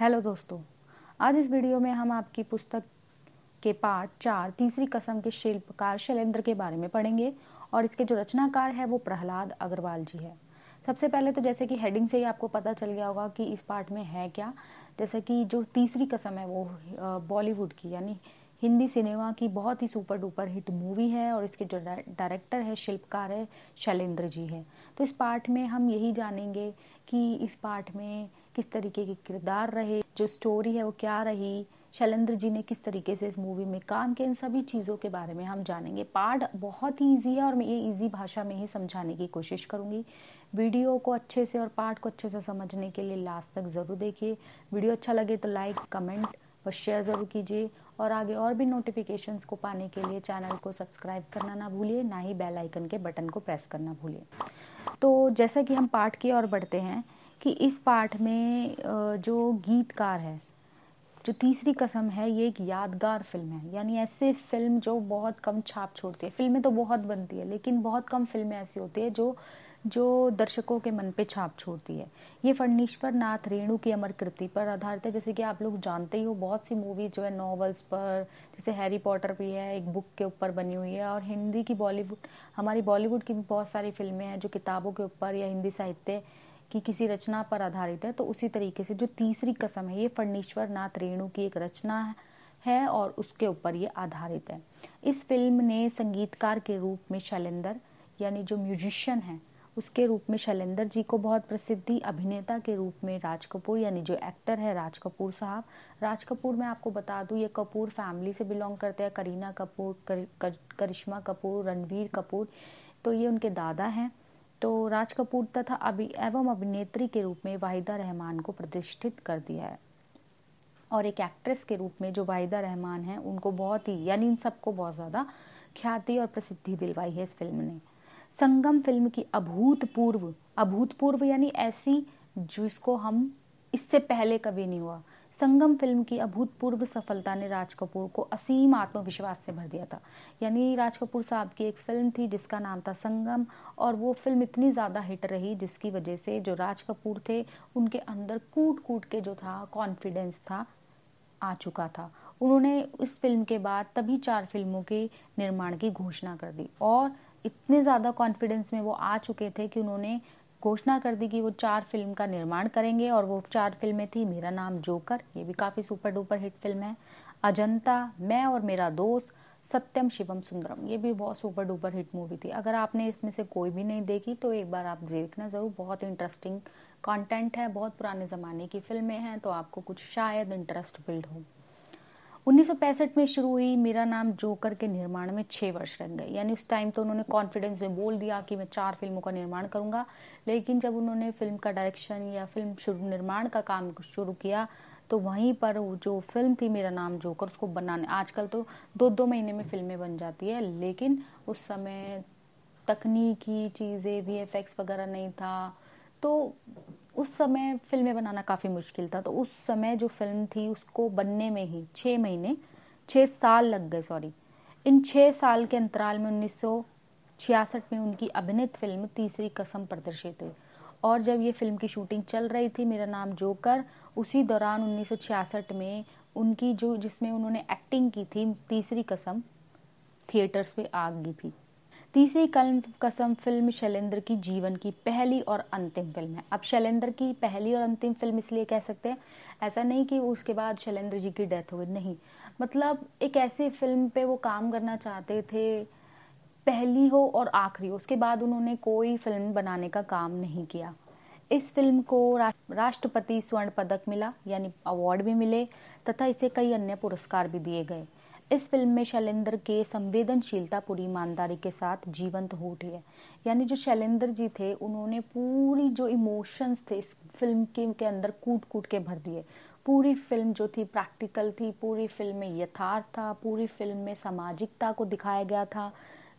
hello दोस्तों आज इस वीडियो में हम आपकी पुस्तक के पाठ चार तीसरी कसम के शिल्पकार शैलेंद्र के बारे में पढ़ेंगे और इसके जो रचनाकार है वो प्रहलाद अग्रवाल जी है सबसे पहले तो जैसे कि हेडिंग से ही आपको पता चल गया होगा कि इस पार्ट में है क्या जैसे कि जो तीसरी कसम है वो बॉलीवुड की यानी हिंदी सिनेमा की बहुत ही सुपर डुपर हिट मूवी है और इसके जो डायरेक्टर है शिल्पकार है शैलेंद्र जी है तो इस पार्ट में हम यही जानेंगे कि इस पार्ट में किस तरीके के किरदार रहे जो स्टोरी है वो क्या रही शैलेंद्र जी ने किस तरीके से इस मूवी में काम किया इन सभी चीज़ों के बारे में हम जानेंगे पार्ट बहुत ही ईजी है और मैं ये ईजी भाषा में ही समझाने की कोशिश करूँगी वीडियो को अच्छे से और पार्ट को अच्छे से समझने के लिए लास्ट तक ज़रूर देखिए वीडियो अच्छा लगे तो लाइक कमेंट और शेयर ज़रूर कीजिए और आगे और भी नोटिफिकेशंस को पाने के लिए चैनल को सब्सक्राइब करना ना भूलिए ना ही बेल आइकन के बटन को प्रेस करना भूलिए तो जैसा कि हम पाठ की ओर बढ़ते हैं कि इस पाठ में जो गीतकार है जो तीसरी कसम है ये एक यादगार फिल्म है यानी ऐसे फिल्म जो बहुत कम छाप छोड़ती है फिल्में तो बहुत बनती है लेकिन बहुत कम फिल्में ऐसी होती है जो जो दर्शकों के मन पे छाप छोड़ती है ये फणनीश्वर नाथ रेणु की अमर कृति पर आधारित है जैसे कि आप लोग जानते ही हो बहुत सी मूवी जो है नॉवेल्स पर जैसे हैरी पॉटर भी है एक बुक के ऊपर बनी हुई है और हिंदी की बॉलीवुड हमारी बॉलीवुड की भी बहुत सारी फिल्में हैं जो किताबों के ऊपर या हिंदी साहित्य की किसी रचना पर आधारित है तो उसी तरीके से जो तीसरी कसम है ये फणनीश्वर नाथ रेणु की एक रचना है और उसके ऊपर ये आधारित है इस फिल्म ने संगीतकार के रूप में शैलेंद्र यानी जो म्यूजिशियन है उसके रूप में शैलेंद्र जी को बहुत प्रसिद्धि अभिनेता के रूप में राज कपूर यानी जो एक्टर है राज कपूर साहब राज कपूर मैं आपको बता दूँ ये कपूर फैमिली से बिलोंग करते हैं करीना कपूर कर, कर, करिश्मा कपूर रणवीर कपूर तो ये उनके दादा हैं तो राज कपूर तथा अभि एवं अभिनेत्री के रूप में वाहिदा रहमान को प्रतिष्ठित कर दिया है और एक एक्ट्रेस के रूप में जो वाहिदा रहमान है उनको बहुत ही यानी इन सबको बहुत ज़्यादा ख्याति और प्रसिद्धि दिलवाई है इस फिल्म ने संगम फिल्म की अभूतपूर्व अभूतपूर्व यानी ऐसी जिसको हम इससे पहले कभी नहीं हुआ संगम फिल्म की अभूतपूर्व सफलता ने राज कपूर को असीम आत्मविश्वास से भर दिया था यानी राज कपूर साहब की एक फिल्म थी जिसका नाम था संगम और वो फिल्म इतनी ज़्यादा हिट रही जिसकी वजह से जो राज कपूर थे उनके अंदर कूट कूट के जो था कॉन्फिडेंस था आ चुका था उन्होंने इस फिल्म के बाद तभी चार फिल्मों के निर्माण की घोषणा कर दी और इतने ज़्यादा कॉन्फिडेंस में वो आ चुके थे कि उन्होंने घोषणा कर दी कि वो चार फिल्म का निर्माण करेंगे और वो चार फिल्में थी मेरा नाम जोकर ये भी काफ़ी सुपर डुपर हिट फिल्म है अजंता मैं और मेरा दोस्त सत्यम शिवम सुंदरम ये भी बहुत सुपर डुपर हिट मूवी थी अगर आपने इसमें से कोई भी नहीं देखी तो एक बार आप देखना ज़रूर बहुत इंटरेस्टिंग कंटेंट है बहुत पुराने ज़माने की फिल्में हैं तो आपको कुछ शायद इंटरेस्ट बिल्ड हो उन्नीस में शुरू हुई मेरा नाम जोकर के निर्माण में छः वर्ष रह गए यानी उस टाइम तो उन्होंने कॉन्फिडेंस में बोल दिया कि मैं चार फिल्मों का निर्माण करूँगा लेकिन जब उन्होंने फिल्म का डायरेक्शन या फिल्म शुरू निर्माण का काम शुरू किया तो वहीं पर जो फिल्म थी मेरा नाम जोकर उसको बनाने आजकल तो दो दो महीने में फिल्में बन जाती है लेकिन उस समय तकनीकी चीज़ें भी इफेक्ट्स वगैरह नहीं था तो उस समय फिल्में बनाना काफ़ी मुश्किल था तो उस समय जो फिल्म थी उसको बनने में ही छः महीने छः साल लग गए सॉरी इन छः साल के अंतराल में उन्नीस छियासठ में उनकी अभिनीत फिल्म तीसरी कसम प्रदर्शित हुई और जब ये फिल्म की शूटिंग चल रही थी मेरा नाम जोकर उसी दौरान 1966 में उनकी जो जिसमें उन्होंने एक्टिंग की थी तीसरी कसम थिएटर्स पे आग गई थी तीसरी कलम कसम फिल्म शैलेंद्र की जीवन की पहली और अंतिम फिल्म है अब शैलेंद्र की पहली और अंतिम फिल्म इसलिए कह सकते हैं ऐसा नहीं कि उसके बाद शैलेंद्र जी की डेथ हो गई नहीं मतलब एक ऐसी फिल्म पे वो काम करना चाहते थे पहली हो और आखिरी हो उसके बाद उन्होंने कोई फिल्म बनाने का काम नहीं किया इस फिल्म को राष्ट्रपति स्वर्ण पदक मिला यानी अवार्ड भी मिले तथा इसे कई अन्य पुरस्कार भी दिए गए इस फिल्म में शैलेंद्र के संवेदनशीलता पूरी ईमानदारी के साथ जीवंत हो उठी है यानी जो शैलेंद्र जी थे उन्होंने पूरी जो इमोशंस थे इस फिल्म के, के अंदर कूट कूट के भर दिए पूरी फिल्म जो थी प्रैक्टिकल थी पूरी फिल्म में यथार्थ था पूरी फिल्म में सामाजिकता को दिखाया गया था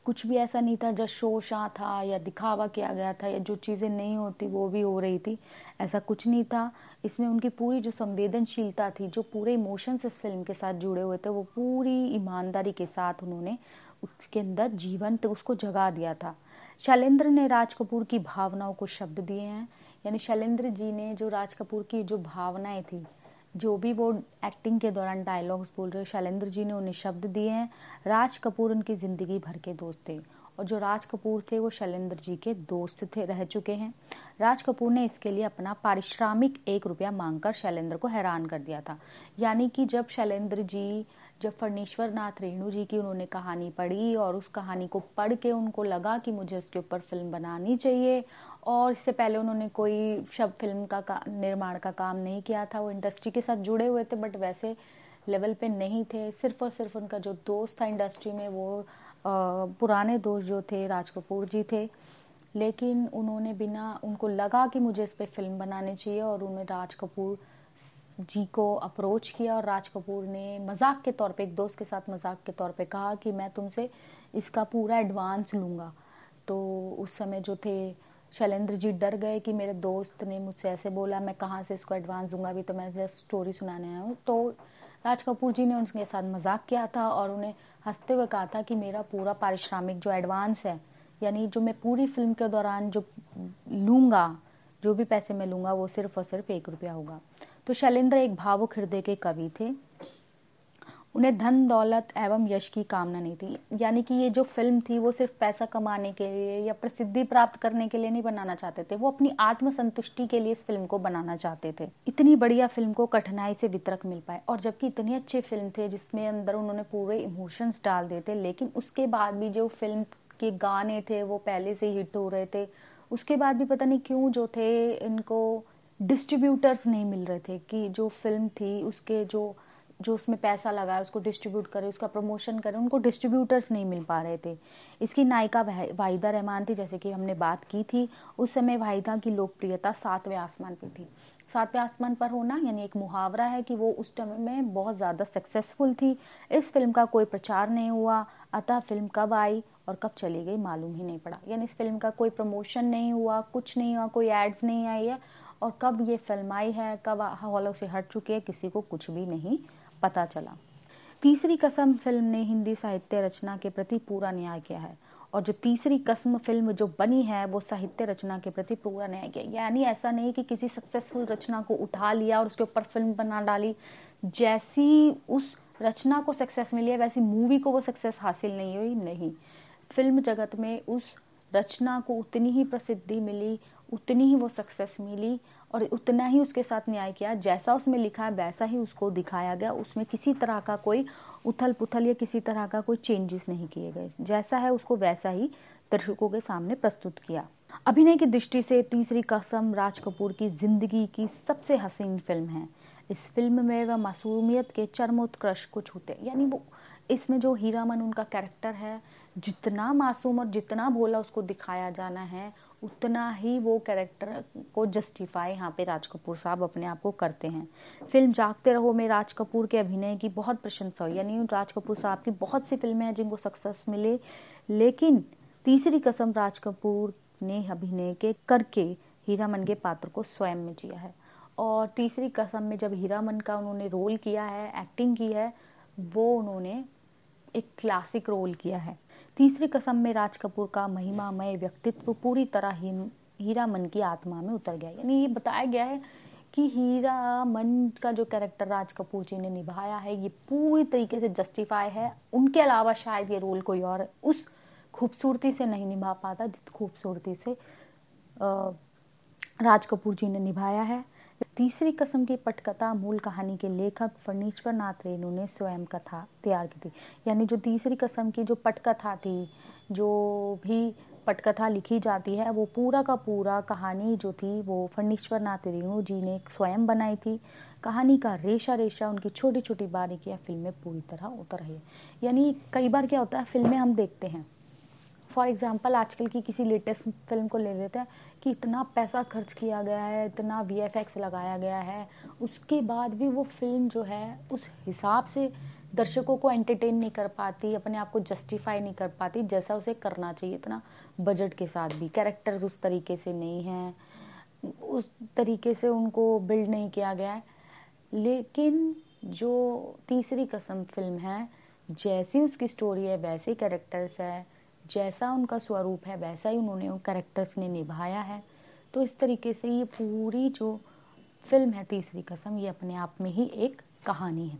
कुछ भी ऐसा नहीं था जो शोशा था या दिखावा किया गया था या जो चीज़ें नहीं होती वो भी हो रही थी ऐसा कुछ नहीं था इसमें उनकी पूरी जो संवेदनशीलता थी जो पूरे इमोशंस इस फिल्म के साथ जुड़े हुए थे वो पूरी ईमानदारी के साथ उन्होंने उसके अंदर जीवंत उसको जगा दिया था शैलेंद्र ने राज कपूर की भावनाओं को शब्द दिए हैं यानी शैलेंद्र जी ने जो राज कपूर की जो भावनाएं थी जो भी वो एक्टिंग के दौरान डायलॉग्स बोल रहे शैलेंद्र जी ने उन्हें शब्द दिए हैं राज कपूर उनकी ज़िंदगी भर के दोस्त थे और जो राज कपूर थे वो शैलेंद्र जी के दोस्त थे रह चुके हैं राज कपूर ने इसके लिए अपना पारिश्रामिक एक रुपया मांगकर शैलेंद्र को हैरान कर दिया था यानी कि जब शैलेंद्र जी जब फर्णीश्वर नाथ रेणु जी की उन्होंने कहानी पढ़ी और उस कहानी को पढ़ के उनको लगा कि मुझे उसके ऊपर फिल्म बनानी चाहिए और इससे पहले उन्होंने कोई शब्द फिल्म का, का निर्माण का काम नहीं किया था वो इंडस्ट्री के साथ जुड़े हुए थे बट वैसे लेवल पे नहीं थे सिर्फ और सिर्फ उनका जो दोस्त था इंडस्ट्री में वो आ, पुराने दोस्त जो थे राज कपूर जी थे लेकिन उन्होंने बिना उनको लगा कि मुझे इस पर फिल्म बनानी चाहिए और उन्हें राज कपूर जी को अप्रोच किया और राज कपूर ने मजाक के तौर पे एक दोस्त के साथ मजाक के तौर पे कहा कि मैं तुमसे इसका पूरा एडवांस लूँगा तो उस समय जो थे शैलेंद्र जी डर गए कि मेरे दोस्त ने मुझसे ऐसे बोला मैं कहाँ से इसको एडवांस दूंगा अभी तो मैं जस्ट स्टोरी सुनाने आया हूँ तो राज कपूर जी ने उनके साथ मजाक किया था और उन्हें हंसते हुए कहा था कि मेरा पूरा पारिश्रमिक जो एडवांस है यानी जो मैं पूरी फिल्म के दौरान जो लूँगा जो भी पैसे मैं लूँगा वो सिर्फ और सिर्फ एक रुपया होगा तो शैलेंद्र एक भावुक हृदय के कवि थे उन्हें धन दौलत एवं यश की कामना नहीं थी यानी कि ये जो फिल्म थी वो सिर्फ पैसा कमाने के लिए या प्रसिद्धि प्राप्त करने के लिए नहीं बनाना चाहते थे वो अपनी आत्मसंतुष्टि के लिए इस फिल्म को बनाना चाहते थे इतनी बढ़िया फिल्म को कठिनाई से वितरक मिल पाए और जबकि इतनी अच्छी फिल्म थे जिसमें अंदर उन्होंने पूरे इमोशंस डाल दिए थे लेकिन उसके बाद भी जो फिल्म के गाने थे वो पहले से हिट हो रहे थे उसके बाद भी पता नहीं क्यों जो थे इनको डिस्ट्रीब्यूटर्स नहीं मिल रहे थे कि जो फिल्म थी उसके जो जो उसमें पैसा लगा उसको डिस्ट्रीब्यूट करे उसका प्रमोशन करे उनको डिस्ट्रीब्यूटर्स नहीं मिल पा रहे थे इसकी नायिका वाहिदा रहमान थी जैसे कि हमने बात की थी उस समय वाहिदा की लोकप्रियता सातवें आसमान पर थी सातवें आसमान पर होना यानी एक मुहावरा है कि वो उस टाइम में बहुत ज़्यादा सक्सेसफुल थी इस फिल्म का कोई प्रचार नहीं हुआ अतः फिल्म कब आई और कब चली गई मालूम ही नहीं पड़ा यानी इस फिल्म का कोई प्रमोशन नहीं हुआ कुछ नहीं हुआ कोई एड्स नहीं आई है और कब ये फिल्म आई है कब हॉलों से हट चुकी है किसी को कुछ भी नहीं पता चला तीसरी कसम फिल्म ने हिंदी साहित्य रचना के प्रति पूरा न्याय किया है और जो तीसरी कसम फिल्म जो बनी है वो साहित्य रचना के प्रति पूरा न्याय किया यानी ऐसा नहीं कि किसी सक्सेसफुल रचना को उठा लिया और उसके ऊपर फिल्म बना डाली जैसी उस रचना को सक्सेस मिली है वैसी मूवी को वो सक्सेस हासिल नहीं हुई नहीं फिल्म जगत में उस रचना को उतनी ही प्रसिद्धि मिली उतनी ही वो सक्सेस मिली और उतना ही उसके साथ न्याय किया जैसा उसमें लिखा है वैसा ही उसको दिखाया गया उसमें किसी तरह का कोई उथल पुथल या किसी तरह का कोई चेंजेस नहीं किए गए जैसा है उसको वैसा ही दर्शकों के सामने प्रस्तुत किया अभिनय की दृष्टि से तीसरी कसम राज कपूर की जिंदगी की सबसे हसीन फिल्म है इस फिल्म में वह मासूमियत के चरमोत्कृष्ट को छूते यानी वो इसमें जो हीरामन उनका कैरेक्टर है जितना मासूम और जितना भोला उसको दिखाया जाना है उतना ही वो कैरेक्टर को जस्टिफाई यहाँ पे राज कपूर साहब अपने आप को करते हैं फिल्म जागते रहो में राज कपूर के अभिनय की बहुत प्रशंसा हुई यानी राज कपूर साहब की बहुत सी फिल्में हैं जिनको सक्सेस मिले लेकिन तीसरी कसम राज कपूर ने अभिनय के करके हीरामन के पात्र को स्वयं में जिया है और तीसरी कसम में जब हीरामन का उन्होंने रोल किया है एक्टिंग की है वो उन्होंने एक क्लासिक रोल किया है तीसरी कसम में राज कपूर का महिमामय व्यक्तित्व पूरी तरह ही हीरा मन की आत्मा में उतर गया यानी ये बताया गया है कि हीरा मन का जो कैरेक्टर राज कपूर जी ने निभाया है ये पूरी तरीके से जस्टिफाई है उनके अलावा शायद ये रोल कोई और उस खूबसूरती से नहीं निभा पाता जिस खूबसूरती से राज कपूर जी ने निभाया है तीसरी कसम की पटकथा मूल कहानी के लेखक फर्नीश्वर नाथ रेणु ने स्वयं कथा तैयार की थी यानी जो तीसरी कसम की जो पटकथा थी जो भी पटकथा लिखी जाती है वो पूरा का पूरा कहानी जो थी वो फर्नीश्वर नाथ रेणु जी ने स्वयं बनाई थी कहानी का रेशा रेशा उनकी छोटी छोटी बारीकियाँ फिल्म में पूरी तरह उतर रही है यानी कई बार क्या होता है फिल्में हम देखते हैं फॉर एग्ज़ाम्पल आजकल की किसी लेटेस्ट फिल्म को ले लेते हैं कि इतना पैसा खर्च किया गया है इतना वी लगाया गया है उसके बाद भी वो फिल्म जो है उस हिसाब से दर्शकों को एंटरटेन नहीं कर पाती अपने आप को जस्टिफाई नहीं कर पाती जैसा उसे करना चाहिए इतना बजट के साथ भी कैरेक्टर्स उस तरीके से नहीं हैं उस तरीके से उनको बिल्ड नहीं किया गया है लेकिन जो तीसरी कसम फिल्म है जैसी उसकी स्टोरी है वैसे कैरेक्टर्स है जैसा उनका स्वरूप है वैसा ही उन्होंने उन करेक्टर्स ने निभाया है तो इस तरीके से ये पूरी जो फिल्म है तीसरी कसम ये अपने आप में ही एक कहानी है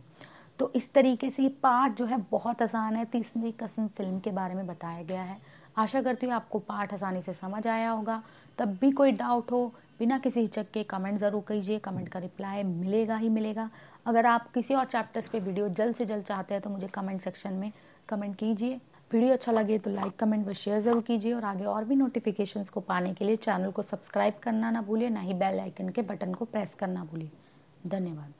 तो इस तरीके से ये पार्ट जो है बहुत आसान है तीसरी कसम फिल्म के बारे में बताया गया है आशा करती हूँ आपको पाठ आसानी से समझ आया होगा तब भी कोई डाउट हो बिना किसी हिचक के कमेंट ज़रूर कीजिए कमेंट का रिप्लाई मिलेगा ही मिलेगा अगर आप किसी और चैप्टर्स पे वीडियो जल्द से जल्द चाहते हैं तो मुझे कमेंट सेक्शन में कमेंट कीजिए वीडियो अच्छा लगे तो लाइक कमेंट व शेयर ज़रूर कीजिए और आगे और भी नोटिफिकेशंस को पाने के लिए चैनल को सब्सक्राइब करना ना भूलिए ना ही बेल आइकन के बटन को प्रेस करना भूलिए धन्यवाद